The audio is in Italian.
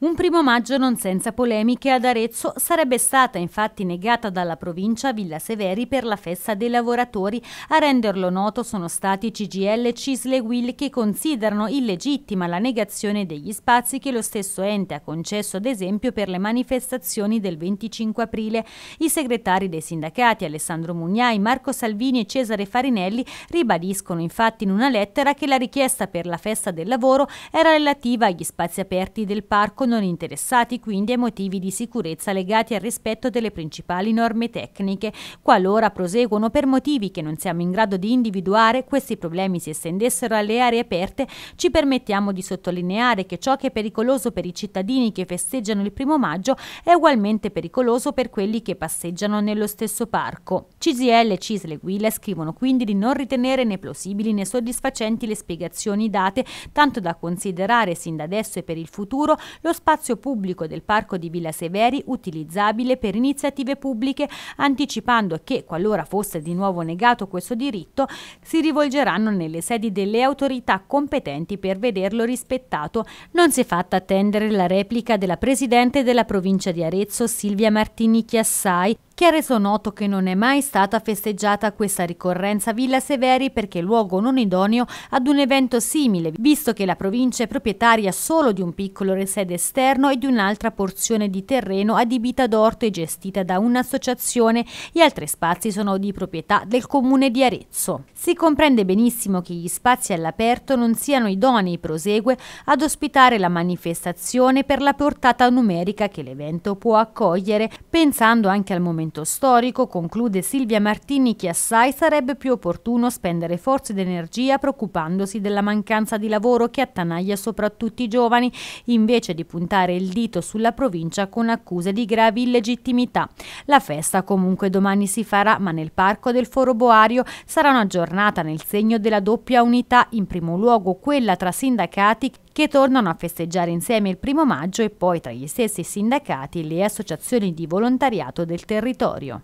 Un primo maggio non senza polemiche ad Arezzo sarebbe stata infatti negata dalla provincia Villa Severi per la festa dei lavoratori. A renderlo noto sono stati CGL, Cisle e Will che considerano illegittima la negazione degli spazi che lo stesso ente ha concesso ad esempio per le manifestazioni del 25 aprile. I segretari dei sindacati Alessandro Mugnai, Marco Salvini e Cesare Farinelli ribadiscono infatti in una lettera che la richiesta per la festa del lavoro era relativa agli spazi aperti del parco non interessati quindi ai motivi di sicurezza legati al rispetto delle principali norme tecniche. Qualora proseguono per motivi che non siamo in grado di individuare, questi problemi si estendessero alle aree aperte, ci permettiamo di sottolineare che ciò che è pericoloso per i cittadini che festeggiano il primo maggio è ugualmente pericoloso per quelli che passeggiano nello stesso parco. CGL e Cisle Guila scrivono quindi di non ritenere né plausibili né soddisfacenti le spiegazioni date, tanto da considerare sin da adesso e per il futuro lo spazio pubblico del parco di Villa Severi utilizzabile per iniziative pubbliche, anticipando che, qualora fosse di nuovo negato questo diritto, si rivolgeranno nelle sedi delle autorità competenti per vederlo rispettato. Non si è fatta attendere la replica della Presidente della provincia di Arezzo, Silvia Martini Chiassai, che ha reso noto che non è mai stata festeggiata questa ricorrenza a Villa Severi perché luogo non idoneo ad un evento simile, visto che la provincia è proprietaria solo di un piccolo resedo esterno e di un'altra porzione di terreno adibita ad orto e gestita da un'associazione. Gli altri spazi sono di proprietà del comune di Arezzo. Si comprende benissimo che gli spazi all'aperto non siano idonei, prosegue, ad ospitare la manifestazione per la portata numerica che l'evento può accogliere, pensando anche al momento momento storico, conclude Silvia Martini, che assai sarebbe più opportuno spendere forze ed energia preoccupandosi della mancanza di lavoro che attanaglia soprattutto i giovani, invece di puntare il dito sulla provincia con accuse di gravi illegittimità. La festa comunque domani si farà, ma nel parco del Foro Boario sarà una giornata nel segno della doppia unità, in primo luogo quella tra sindacati che tornano a festeggiare insieme il primo maggio e poi tra gli stessi sindacati le associazioni di volontariato del territorio.